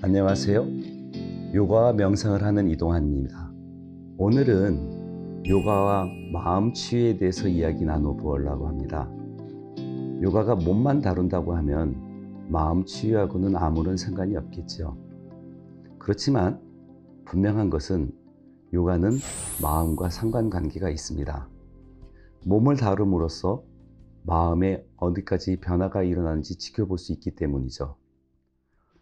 안녕하세요. 요가와 명상을 하는 이동환입니다. 오늘은 요가와 마음 치유에 대해서 이야기 나눠보려고 합니다. 요가가 몸만 다룬다고 하면 마음 치유하고는 아무런 상관이 없겠죠. 그렇지만 분명한 것은 요가는 마음과 상관관계가 있습니다. 몸을 다룸으로써 마음에 어디까지 변화가 일어나는지 지켜볼 수 있기 때문이죠.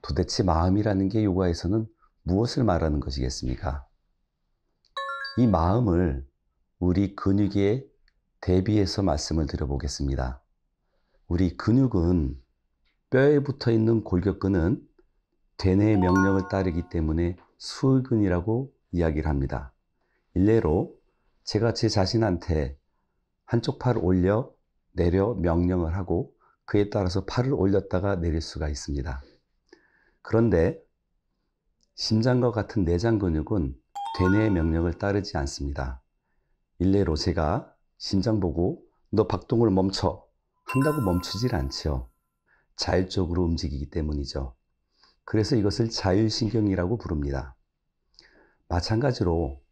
도대체 마음이라는 게 요가에서는 무엇을 말하는 것이겠습니까? 이 마음을 우리 근육에 대비해서 말씀을 드려보겠습니다. 우리 근육은 뼈에 붙어 있는 골격근은 대뇌의 명령을 따르기 때문에 수의근이라고 이야기를 합니다. 일례로 제가 제 자신한테 한쪽 팔을 올려 내려 명령을 하고 그에 따라서 팔을 올렸다가 내릴 수가 있습니다. 그런데 심장과 같은 내장 근육은 대뇌의 명령을 따르지 않습니다. 일례로 제가 심장 보고 너 박동을 멈춰 한다고 멈추질 않지요. 자율적으로 움직이기 때문이죠. 그래서 이것을 자율신경이라고 부릅니다. 마찬가지로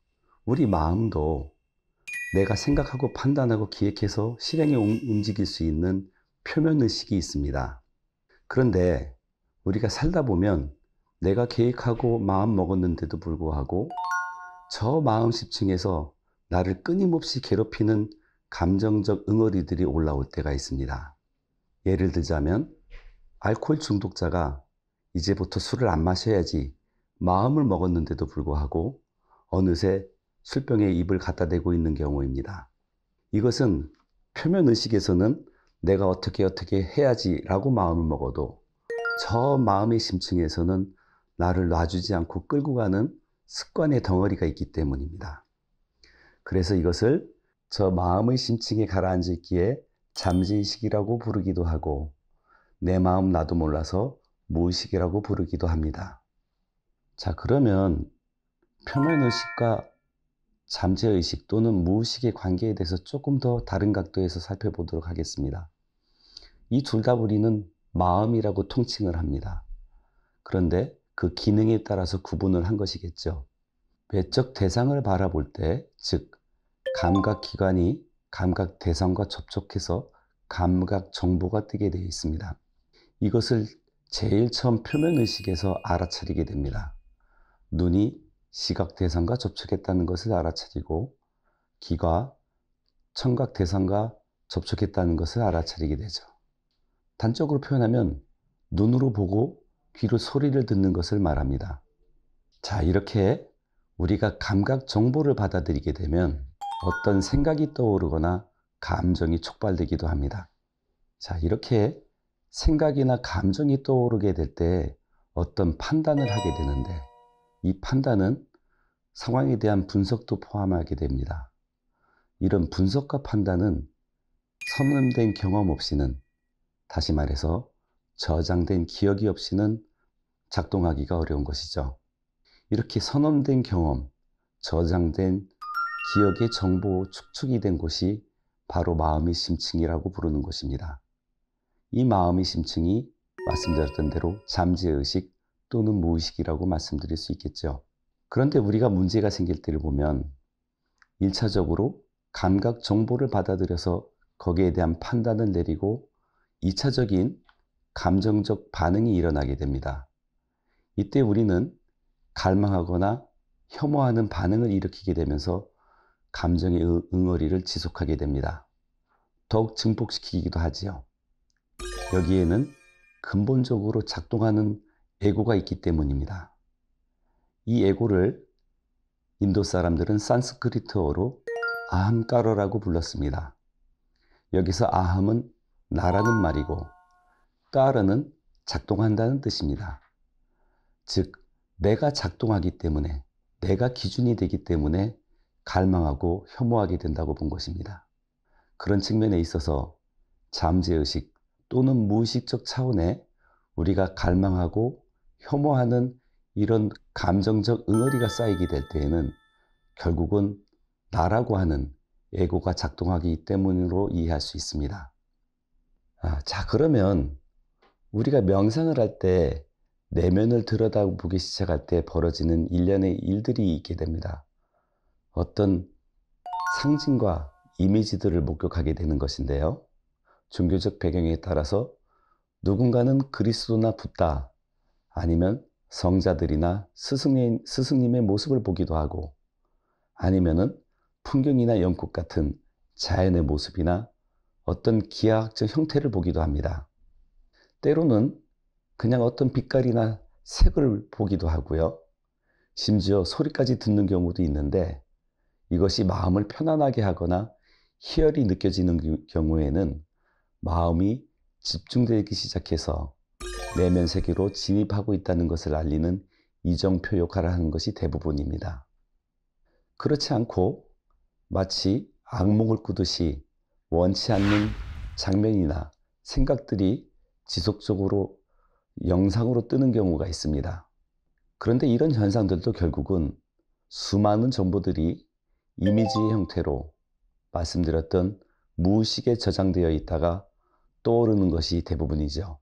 우리 마음도 내가 생각하고 판단하고 기획해서 실행에 움직일 수 있는 표면의식이 있습니다. 그런데 우리가 살다 보면 내가 계획하고 마음 먹었는데도 불구하고 저 마음 10층에서 나를 끊임없이 괴롭히는 감정적 응어리들이 올라올 때가 있습니다. 예를 들자면 알코올 중독자가 이제부터 술을 안 마셔야지 마음을 먹었는데도 불구하고 어느새 술병에 입을 갖다 대고 있는 경우입니다. 이것은 표면 의식에서는 내가 어떻게 어떻게 해야지라고 마음을 먹어도 저 마음의 심층에서는 나를 놔주지 않고 끌고 가는 습관의 덩어리가 있기 때문입니다. 그래서 이것을 저 마음의 심층에 가라앉아 기에 잠재의식이라고 부르기도 하고 내 마음 나도 몰라서 무의식이라고 부르기도 합니다. 자, 그러면 표면의식과 잠재의식 또는 무의식의 관계에 대해서 조금 더 다른 각도에서 살펴보도록 하겠습니다. 이 둘 다 우리는 마음이라고 통칭을 합니다. 그런데 그 기능에 따라서 구분을 한 것이겠죠. 외적 대상을 바라볼 때, 즉, 감각기관이 감각 대상과 접촉해서 감각 정보가 뜨게 되어 있습니다. 이것을 제일 처음 표면의식에서 알아차리게 됩니다. 눈이 시각 대상과 접촉했다는 것을 알아차리고, 귀가 청각 대상과 접촉했다는 것을 알아차리게 되죠. 단적으로 표현하면 눈으로 보고 귀로 소리를 듣는 것을 말합니다. 자, 이렇게 우리가 감각 정보를 받아들이게 되면 어떤 생각이 떠오르거나 감정이 촉발되기도 합니다. 자, 이렇게 생각이나 감정이 떠오르게 될 때 어떤 판단을 하게 되는데 이 판단은 상황에 대한 분석도 포함하게 됩니다. 이런 분석과 판단은 선음된 경험 없이는 다시 말해서 저장된 기억이 없이는 작동하기가 어려운 것이죠. 이렇게 선언된 경험, 저장된 기억의 정보 축축이 된 곳이 바로 마음의 심층이라고 부르는 것입니다. 이 마음의 심층이 말씀드렸던 대로 잠재의식 또는 무의식이라고 말씀드릴 수 있겠죠. 그런데 우리가 문제가 생길 때를 보면 1차적으로 감각 정보를 받아들여서 거기에 대한 판단을 내리고 2차적인 감정적 반응이 일어나게 됩니다. 이때 우리는 갈망하거나 혐오하는 반응을 일으키게 되면서 감정의 응어리를 지속하게 됩니다. 더욱 증폭시키기도 하지요. 여기에는 근본적으로 작동하는 에고가 있기 때문입니다. 이 에고를 인도 사람들은 산스크리트어로 아함까로라고 불렀습니다. 여기서 아함은 나라는 말이고 까르는 작동한다는 뜻입니다. 즉 내가 작동하기 때문에 내가 기준이 되기 때문에 갈망하고 혐오하게 된다고 본 것입니다. 그런 측면에 있어서 잠재의식 또는 무의식적 차원에 우리가 갈망하고 혐오하는 이런 감정적 응어리가 쌓이게 될 때에는 결국은 나라고 하는 에고가 작동하기 때문으로 이해할 수 있습니다. 아, 자 그러면 우리가 명상을 할 때 내면을 들여다보기 시작할 때 벌어지는 일련의 일들이 있게 됩니다. 어떤 상징과 이미지들을 목격하게 되는 것인데요. 종교적 배경에 따라서 누군가는 그리스도나 붙다 아니면 성자들이나 스승인, 스승님의 모습을 보기도 하고 아니면은 풍경이나 연꽃 같은 자연의 모습이나 어떤 기하학적 형태를 보기도 합니다. 때로는 그냥 어떤 빛깔이나 색을 보기도 하고요. 심지어 소리까지 듣는 경우도 있는데 이것이 마음을 편안하게 하거나 희열이 느껴지는 경우에는 마음이 집중되기 시작해서 내면 세계로 진입하고 있다는 것을 알리는 이정표 역할을 하는 것이 대부분입니다. 그렇지 않고 마치 악몽을 꾸듯이 원치 않는 장면이나 생각들이 지속적으로 영상으로 뜨는 경우가 있습니다. 그런데 이런 현상들도 결국은 수많은 정보들이 이미지의 형태로 말씀드렸던 무의식에 저장되어 있다가 떠오르는 것이 대부분이죠.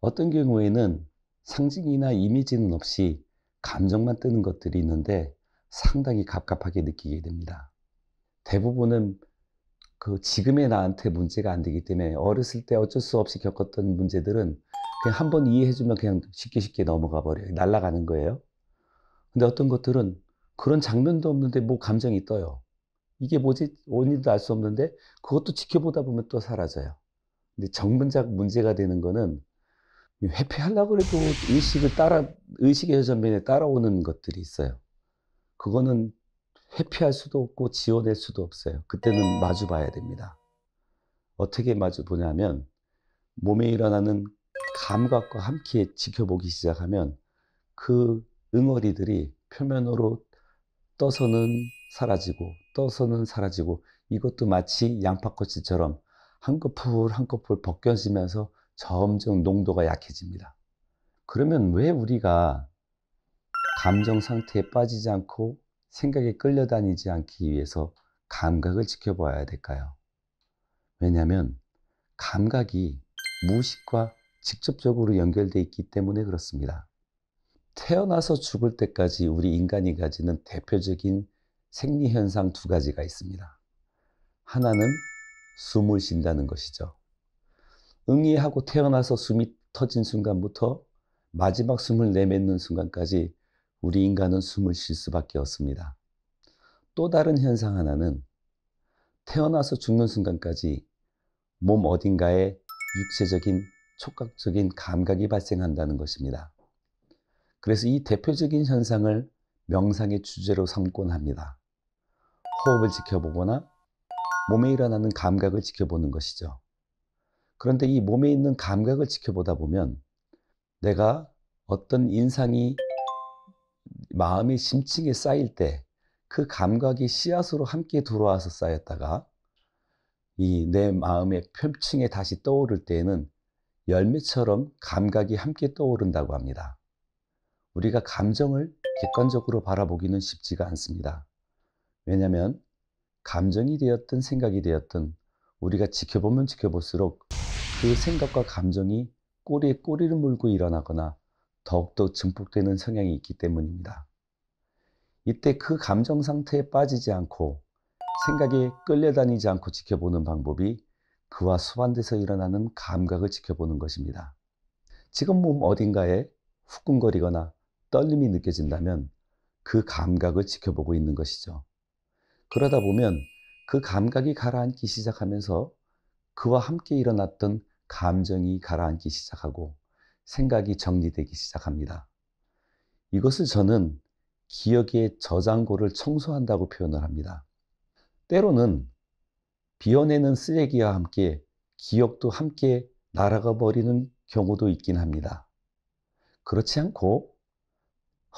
어떤 경우에는 상징이나 이미지는 없이 감정만 뜨는 것들이 있는데 상당히 갑갑하게 느끼게 됩니다. 대부분은 그 지금의 나한테 문제가 안 되기 때문에 어렸을 때 어쩔 수 없이 겪었던 문제들은 그냥 한번 이해해주면 그냥 쉽게 쉽게 넘어가 버려요. 날아가는 거예요. 근데 어떤 것들은 그런 장면도 없는데 뭐 감정이 떠요. 이게 뭐지? 원인도 알 수 없는데 그것도 지켜보다 보면 또 사라져요. 근데 정문작 문제가 되는 거는 회피하려고 그래도 의식을 따라, 의식의 전면에 따라오는 것들이 있어요. 그거는 회피할 수도 없고 지워낼 수도 없어요. 그때는 마주 봐야 됩니다. 어떻게 마주 보냐면 몸에 일어나는 감각과 함께 지켜보기 시작하면 그 응어리들이 표면으로 떠서는 사라지고 떠서는 사라지고 이것도 마치 양파꽃이처럼 한꺼풀한꺼풀 벗겨지면서 점점 농도가 약해집니다. 그러면 왜 우리가 감정 상태에 빠지지 않고 생각에 끌려다니지 않기 위해서 감각을 지켜봐야 될까요? 왜냐하면 감각이 무식과 직접적으로 연결되어 있기 때문에 그렇습니다. 태어나서 죽을 때까지 우리 인간이 가지는 대표적인 생리현상 두 가지가 있습니다. 하나는 숨을 쉰다는 것이죠. 응이하고 태어나서 숨이 터진 순간부터 마지막 숨을 내뱉는 순간까지 우리 인간은 숨을 쉴 수밖에 없습니다. 또 다른 현상 하나는 태어나서 죽는 순간까지 몸 어딘가에 육체적인 촉각적인 감각이 발생한다는 것입니다. 그래서 이 대표적인 현상을 명상의 주제로 삼곤 합니다. 호흡을 지켜보거나 몸에 일어나는 감각을 지켜보는 것이죠. 그런데 이 몸에 있는 감각을 지켜보다 보면 내가 어떤 인상이 마음이 심층에 쌓일 때 그 감각이 씨앗으로 함께 들어와서 쌓였다가 이 내 마음의 표층에 다시 떠오를 때에는 열매처럼 감각이 함께 떠오른다고 합니다. 우리가 감정을 객관적으로 바라보기는 쉽지가 않습니다. 왜냐하면 감정이 되었든 생각이 되었든 우리가 지켜보면 지켜볼수록 그 생각과 감정이 꼬리에 꼬리를 물고 일어나거나 더욱더 증폭되는 성향이 있기 때문입니다. 이때 그 감정 상태에 빠지지 않고 생각에 끌려다니지 않고 지켜보는 방법이 그와 수반돼서 일어나는 감각을 지켜보는 것입니다. 지금 몸 어딘가에 후끈거리거나 떨림이 느껴진다면 그 감각을 지켜보고 있는 것이죠. 그러다 보면 그 감각이 가라앉기 시작하면서 그와 함께 일어났던 감정이 가라앉기 시작하고 생각이 정리되기 시작합니다. 이것을 저는 기억의 저장고를 청소한다고 표현을 합니다. 때로는 비워내는 쓰레기와 함께 기억도 함께 날아가 버리는 경우도 있긴 합니다. 그렇지 않고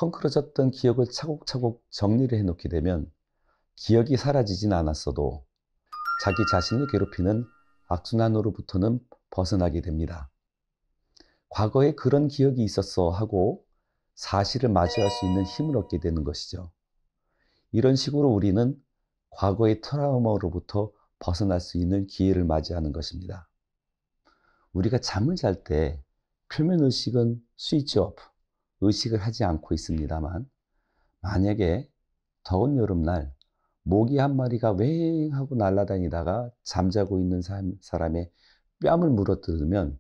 헝클어졌던 기억을 차곡차곡 정리를 해놓게 되면 기억이 사라지진 않았어도 자기 자신을 괴롭히는 악순환으로부터는 벗어나게 됩니다. 과거에 그런 기억이 있었어 하고 사실을 맞이할수 있는 힘을 얻게 되는 것이죠. 이런 식으로 우리는 과거의 트라우마로부터 벗어날 수 있는 기회를 맞이하는 것입니다. 우리가 잠을 잘 때 표면 의식은 스위치 오프, 의식을 하지 않고 있습니다만 만약에 더운 여름날 모기 한 마리가 웽 하고 날아다니다가 잠자고 있는 사람의 뺨을 물어뜯으면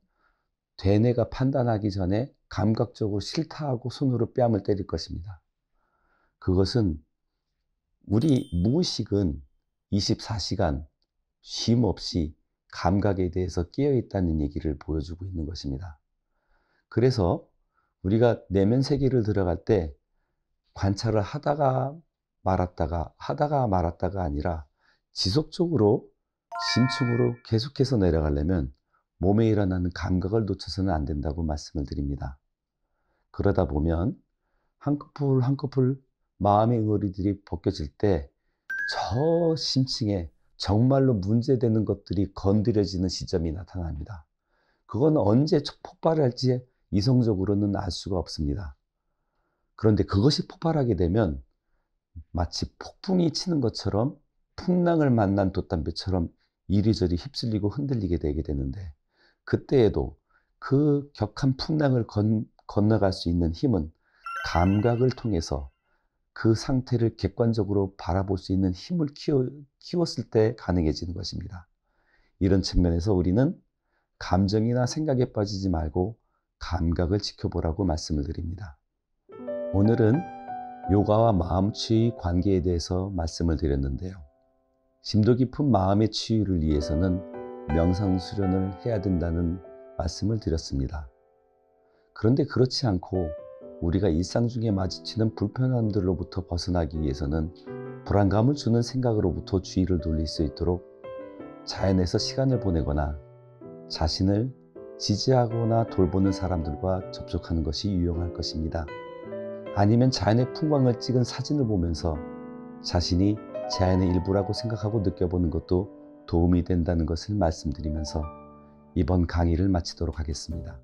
대뇌가 판단하기 전에 감각적으로 싫다 하고 손으로 뺨을 때릴 것입니다. 그것은 우리 무의식은 24시간 쉼 없이 감각에 대해서 깨어 있다는 얘기를 보여주고 있는 것입니다. 그래서 우리가 내면 세계를 들어갈 때 관찰을 하다가 말았다가 하다가 말았다가 아니라 지속적으로 심층으로 계속해서 내려가려면 몸에 일어나는 감각을 놓쳐서는 안 된다고 말씀을 드립니다. 그러다 보면 한꺼풀 한꺼풀 마음의 응어리들이 벗겨질 때 저 심층에 정말로 문제되는 것들이 건드려지는 시점이 나타납니다. 그건 언제 폭발할지 이성적으로는 알 수가 없습니다. 그런데 그것이 폭발하게 되면 마치 폭풍이 치는 것처럼 풍랑을 만난 돛담배처럼 이리저리 휩쓸리고 흔들리게 되게 되는데 그때에도 그 격한 풍랑을 건, 건너갈 수 있는 힘은 감각을 통해서 그 상태를 객관적으로 바라볼 수 있는 힘을 키워, 키웠을 때 가능해지는 것입니다. 이런 측면에서 우리는 감정이나 생각에 빠지지 말고 감각을 지켜보라고 말씀을 드립니다. 오늘은 요가와 마음 치유 관계에 대해서 말씀을 드렸는데요. 심도 깊은 마음의 치유를 위해서는 명상 수련을 해야 된다는 말씀을 드렸습니다. 그런데 그렇지 않고 우리가 일상 중에 마주치는 불편함들로부터 벗어나기 위해서는 불안감을 주는 생각으로부터 주의를 돌릴 수 있도록 자연에서 시간을 보내거나 자신을 지지하거나 돌보는 사람들과 접촉하는 것이 유용할 것입니다. 아니면 자연의 풍광을 찍은 사진을 보면서 자신이 자연의 일부라고 생각하고 느껴보는 것도 도움이 된다는 것을 말씀드리면서 이번 강의를 마치도록 하겠습니다.